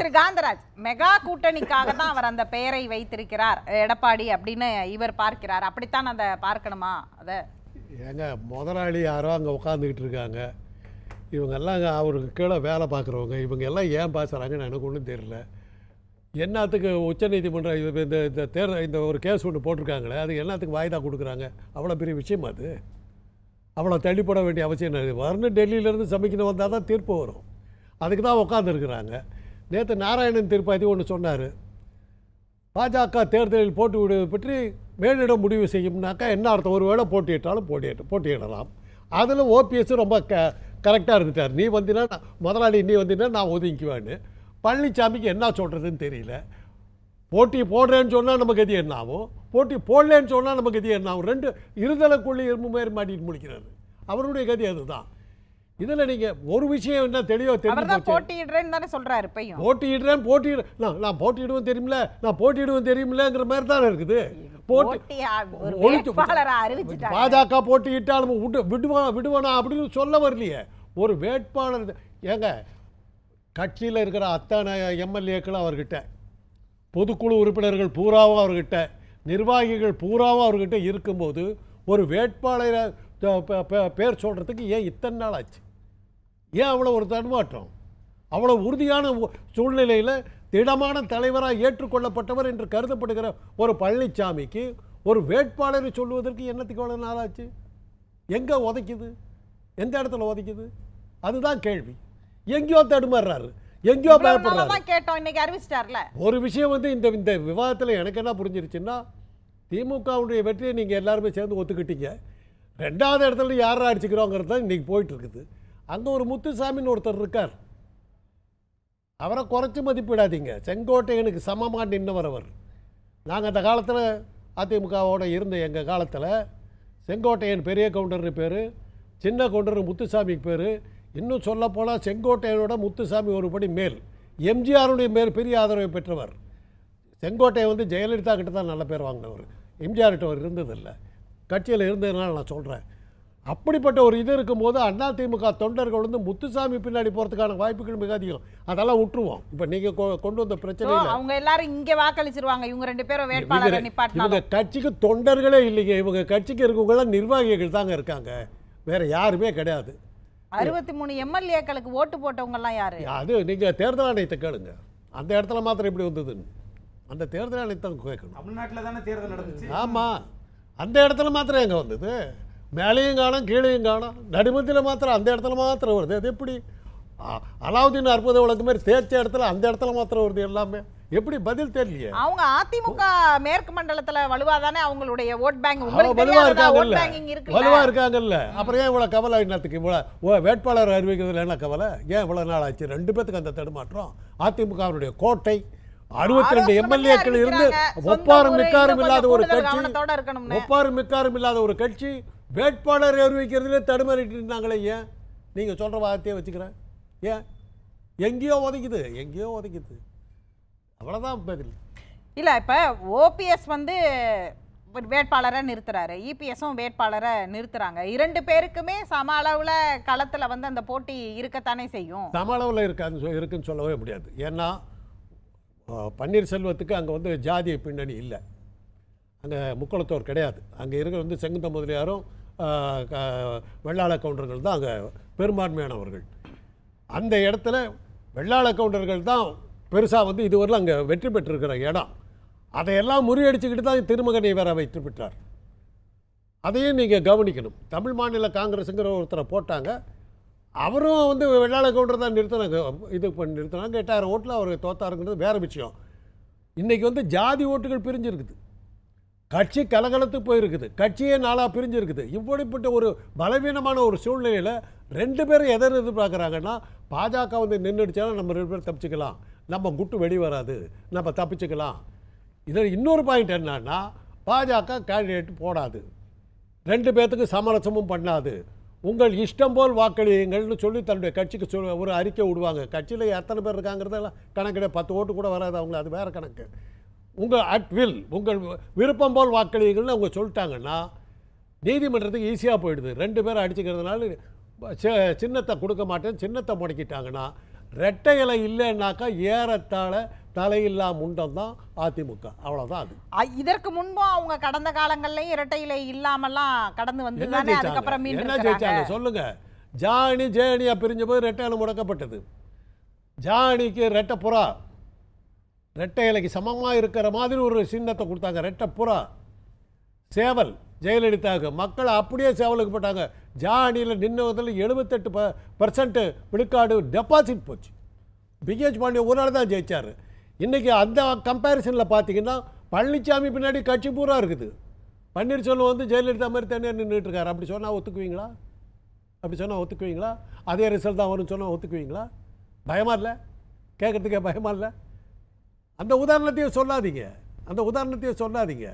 திரு Kantharaj mega கூட்டணிக்காக தான் அவர் அந்த பெயரை வைத்திருக்கிறார் எடப்பாடி அப்படின்னு இவர் பார்க்கிறார் அப்படித்தான் அதை பார்க்கணுமா அதை ஏங்க முதலாளி யாரோ அங்கே உட்காந்துக்கிட்டு இருக்காங்க இவங்கெல்லாம் அவருக்கு கீழே வேலை பார்க்குறவங்க இவங்க எல்லாம் ஏன் பேசுகிறாங்கன்னு எனக்கு ஒன்றும் தெரியல என்னத்துக்கு உச்சநீதிமன்றம் இது இந்த இந்த தேர் இந்த ஒரு கேஸ் ஒன்று போட்டிருக்காங்களே அது என்னத்துக்கு வாய்தா கொடுக்குறாங்க அவ்வளோ பெரிய விஷயம் அது அவ்வளோ தள்ளிப்பட வேண்டிய அவசியம் வரணும் டெல்லியிலேருந்து சமைக்கணும் வந்தால் தான் தீர்ப்பு வரும் அதுக்கு தான் உட்காந்துருக்குறாங்க நேற்று நாராயணன் திருப்பாதி ஒன்று சொன்னார் பாஜக தேர்தலில் விடுவது பற்றி மேலிடம் முடிவு செய்யும்னாக்கா என்ன அர்த்தம் ஒரு வேளை போட்டியிட்டாலும் போட்டியிட்டு போட்டியிடலாம் அதில் ஓபிஎஸ் ரொம்ப க கரெக்டாக இருந்துட்டார் நீ வந்தினா முதலாளி நீ வந்தினா நான் ஒதுங்கிக்குவேன்னு பழனிசாமிக்கு என்ன சொல்கிறதுன்னு தெரியல போட்டி போடுறேன்னு சொன்னால் நம்ம கதி என்ன ஆகும் போட்டி போடலேன்னு சொன்னால் நமக்கு எது என்ன ஆகும் ரெண்டு இருதலைக்குள்ளே இரும்பு மாதிரி மாட்டிட்டு முடிக்கிறாரு அவருடைய கதி அதுதான் இதுல நீங்க ஒரு விஷயம் என்ன தெளிவா தெரியும் போட்டியிடுறேன்னு தானே சொல்றாரு போட்டியிடுறேன் போட்டியிட நான் நான் போட்டியிடுவேன் தெரியும்ல நான் போட்டியிடுவேன் தெரியும்லங்கிற மாதிரி தானே இருக்குது போட்டி பாஜக போட்டியிட்டாலும் விடுவான் விடுவானா அப்படின்னு சொல்ல வரலையே ஒரு வேட்பாளர் ஏங்க கட்சியில் இருக்கிற அத்தனை எம்எல்ஏக்களும் அவர்கிட்ட பொதுக்குழு உறுப்பினர்கள் பூராவும் அவர்கிட்ட நிர்வாகிகள் பூராவும் அவர்கிட்ட இருக்கும்போது ஒரு வேட்பாளரை பேர் சொல்கிறதுக்கு ஏன் இத்தனை நாள் ஆச்சு ஏன் அவ்வளோ ஒரு தடுமாட்டம் அவ்வளோ உறுதியான சூழ்நிலையில் திடமான தலைவராக ஏற்றுக்கொள்ளப்பட்டவர் என்று கருதப்படுகிற ஒரு பழனிசாமிக்கு ஒரு வேட்பாளரை சொல்லுவதற்கு என்னத்துக்கு எவ்வளோ நாளாச்சு எங்கே உதைக்குது எந்த இடத்துல உதைக்குது அதுதான் கேள்வி எங்கேயோ தடுமாறுறாரு எங்கேயோ பயப்படுறாரு ஒரு விஷயம் வந்து இந்த இந்த விவாதத்தில் எனக்கு என்ன புரிஞ்சிருச்சுன்னா திமுகவுடைய வெற்றியை நீங்கள் எல்லாருமே சேர்ந்து ஒத்துக்கிட்டீங்க ரெண்டாவது இடத்துல யாரை அடிச்சுக்கிறோங்கிறது தான் இன்றைக்கி போயிட்டுருக்குது அங்கே ஒரு முத்துசாமின்னு ஒருத்தர் இருக்கார் அவரை குறைச்சி மதிப்பிடாதீங்க செங்கோட்டையனுக்கு சமமாக நின்னவர் அவர் நாங்கள் அந்த காலத்தில் அதிமுகவோடு இருந்த எங்கள் காலத்தில் செங்கோட்டையன் பெரிய கவுண்டர்னு பேர் சின்ன கவுண்டர் முத்துசாமிக்கு பேர் இன்னும் சொல்லப்போனால் செங்கோட்டையனோட முத்துசாமி ஒருபடி மேல் எம்ஜிஆருடைய மேல் பெரிய ஆதரவை பெற்றவர் செங்கோட்டையை வந்து ஜெயலலிதா கிட்ட தான் நல்ல பேர் வாங்கினவர் எம்ஜிஆர்கிட்ட அவர் இருந்ததில்லை கட்சியில் இருந்ததுனால நான் சொல்கிறேன் அப்படிப்பட்ட ஒரு இது இருக்கும்போது அண்ணா திமுக தொண்டர்கள் வந்து முத்துசாமி பின்னாடி போகிறதுக்கான வாய்ப்புகள் மிக அதிகம் அதெல்லாம் விட்டுருவோம் இப்போ நீங்கள் கொண்டு வந்த பிரச்சனை அவங்க எல்லாரும் இங்கே வாக்களிச்சிருவாங்க இவங்க ரெண்டு பேரும் வேட்பாளர் இவங்க கட்சிக்கு தொண்டர்களே இல்லைங்க இவங்க கட்சிக்கு இருக்கவங்களாம் நிர்வாகிகள் தாங்க இருக்காங்க வேற யாருமே கிடையாது அறுபத்தி மூணு எம்எல்ஏக்களுக்கு ஓட்டு போட்டவங்கலாம் யாரு அது நீங்கள் தேர்தல் ஆணையத்தை கேளுங்க அந்த இடத்துல மாத்திரம் எப்படி வந்ததுன்னு அந்த தேர்தல் ஆணையத்தை கேட்கணும் தமிழ்நாட்டில் தானே தேர்தல் நடந்துச்சு ஆமாம் அந்த இடத்துல மாத்திரம் எங்கே வந்தது மேலேயும் காணும் கீழேயும் காணும் நடுமத்தில் மாத்திரம் அந்த இடத்துல மாத்திரம் வருது அது எப்படி அலாவுதீன் அற்புத உலகம் மாதிரி தேர்ச்ச இடத்துல அந்த இடத்துல மாத்திரம் வருது எல்லாமே எப்படி பதில் தெரியலையே அவங்க அதிமுக மேற்கு மண்டலத்துல வலுவா தானே அவங்களுடைய ஓட் பேங்க் வலுவா இருக்காங்கல்ல வலுவா இருக்காங்கல்ல அப்புறம் ஏன் இவ்வளவு கவலை என்னத்துக்கு இவ்வளவு வேட்பாளர் அறிவிக்கிறதுல என்ன கவலை ஏன் இவ்வளவு நாள் ஆச்சு ரெண்டு பேத்துக்கு அந்த தடுமாற்றம் அதிமுகவினுடைய கோட்டை அறுபத்தி ரெண்டு எம்எல்ஏக்கள் இருந்து ஒப்பாரும் மிக்காரும் இல்லாத ஒரு கட்சி ஒப்பாரும் மிக்காரும் இல்லாத ஒரு கட்சி வேட்பாளர் அறிவிக்கிறதுல தடுமாறிட்டு இருந்தாங்களே ஏன் நீங்கள் சொல்கிற வார்த்தையே வச்சுக்கிறேன் ஏன் எங்கேயோ உதைக்குது எங்கேயோ உதைக்குது அவ்வளோதான் பதில் இல்லை இப்போ ஓபிஎஸ் வந்து வேட்பாளரை நிறுத்துறாரு இபிஎஸும் வேட்பாளரை நிறுத்துறாங்க இரண்டு பேருக்குமே சம அளவில் களத்தில் வந்து அந்த போட்டி இருக்கத்தானே செய்யும் சம அளவில் இருக்காது இருக்குன்னு சொல்லவே முடியாது ஏன்னா பன்னீர்செல்வத்துக்கு அங்கே வந்து ஜாதிய பின்னணி இல்லை அங்கே முக்குளத்தோர் கிடையாது அங்கே இருக்கிற வந்து செங்குத்த முதலியாரும் வெள்ளாள கவுண்டர்கள் தான் அங்கே பெரும்பான்மையானவர்கள் அந்த இடத்துல வெள்ளாள கவுண்டர்கள் தான் பெருசாக வந்து இதுவரையில் அங்கே வெற்றி பெற்றிருக்கிற இடம் அதையெல்லாம் முறியடிச்சுக்கிட்டு தான் திருமகனை வேற வைத்து விட்டார் அதையும் நீங்கள் கவனிக்கணும் தமிழ் மாநில காங்கிரஸுங்கிற ஒருத்தரை போட்டாங்க அவரும் வந்து வெள்ளாள கவுண்டர் தான் நிறுத்தினாங்க இது பண்ணி நிறுத்தினாங்க எட்டாயிரம் ஓட்டில் அவர் தோத்தாருங்கிறது வேறு விஷயம் இன்றைக்கி வந்து ஜாதி ஓட்டுகள் பிரிஞ்சிருக்குது கட்சி கலகலத்து போயிருக்குது கட்சியே நாளாக பிரிஞ்சிருக்குது இப்படிப்பட்ட ஒரு பலவீனமான ஒரு சூழ்நிலையில் ரெண்டு பேரும் எதை எதிர்பார்க்குறாங்கன்னா பாஜக வந்து நின்றுடுச்சாலும் நம்ம ரெண்டு பேரும் தப்பிச்சுக்கலாம் நம்ம குட்டு வெடி வராது நம்ம தப்பிச்சுக்கலாம் இதில் இன்னொரு பாயிண்ட் என்னன்னா பாஜக கேண்டிடேட் போடாது ரெண்டு பேர்த்துக்கு சமரசமும் பண்ணாது உங்கள் இஷ்டம் போல் வாக்களியுங்கள்னு சொல்லி தன்னுடைய கட்சிக்கு சொல் ஒரு அறிக்கை விடுவாங்க கட்சியில் எத்தனை பேர் இருக்காங்கிறதெல்லாம் கணக்கிட பத்து ஓட்டு கூட வராது அவங்கள அது வேறு கணக்கு உங்கள் அட் வில் உங்கள் விருப்பம் போல் வாக்களியுங்கள்னு அவங்க சொல்லிட்டாங்கன்னா நீதிமன்றத்துக்கு ஈஸியாக போயிடுது ரெண்டு பேரும் அடிச்சுக்கிறதுனால சின்னத்தை கொடுக்க மாட்டேன் சின்னத்தை முடக்கிட்டாங்கன்னா ரெட்டை இலை இல்லைன்னாக்கா ஏறத்தாழ தலையில்லா முண்டம் தான் அதிமுக அவ்வளோதான் அது இதற்கு முன்பும் அவங்க கடந்த காலங்கள்லேயும் இரட்டை இலை இல்லாமலாம் கடந்து வந்து அதுக்கப்புறம் என்ன ஜெயிச்சாங்க சொல்லுங்க ஜானி ஜேனியா பிரிஞ்ச போது ரெட்டை இலை முடக்கப்பட்டது ஜானிக்கு ரெட்டை புறா ரெட்டை இலைக்கு சமமாக இருக்கிற மாதிரி ஒரு சின்னத்தை கொடுத்தாங்க ரெட்டை புறா சேவல் ஜெயலலிதாவுக்கு மக்கள் அப்படியே சேவலுக்கு போட்டாங்க ஜானியில் நின்றுவதில் எழுபத்தெட்டு ப பர்சன்ட்டு விழுக்காடு டெபாசிட் போச்சு பிஹெச் பாண்டிய ஒரு நாள் தான் ஜெயித்தார் இன்றைக்கி அந்த கம்பேரிசனில் பார்த்தீங்கன்னா பழனிசாமி பின்னாடி கட்சி பூரா இருக்குது பன்னீர்செல்வம் வந்து ஜெயலலிதா மாதிரி தனியாக நின்றுட்டுருக்காரு அப்படி சொன்னால் ஒத்துக்குவீங்களா அப்படி சொன்னால் ஒத்துக்குவீங்களா அதே ரிசல்ட் தான் வரும்னு சொன்னால் ஒத்துக்குவீங்களா பயமாக இல்லை கேட்குறதுக்கே பயமாக இல்லை அந்த உதாரணத்தையும் சொல்லாதீங்க அந்த உதாரணத்தையும் சொல்லாதீங்க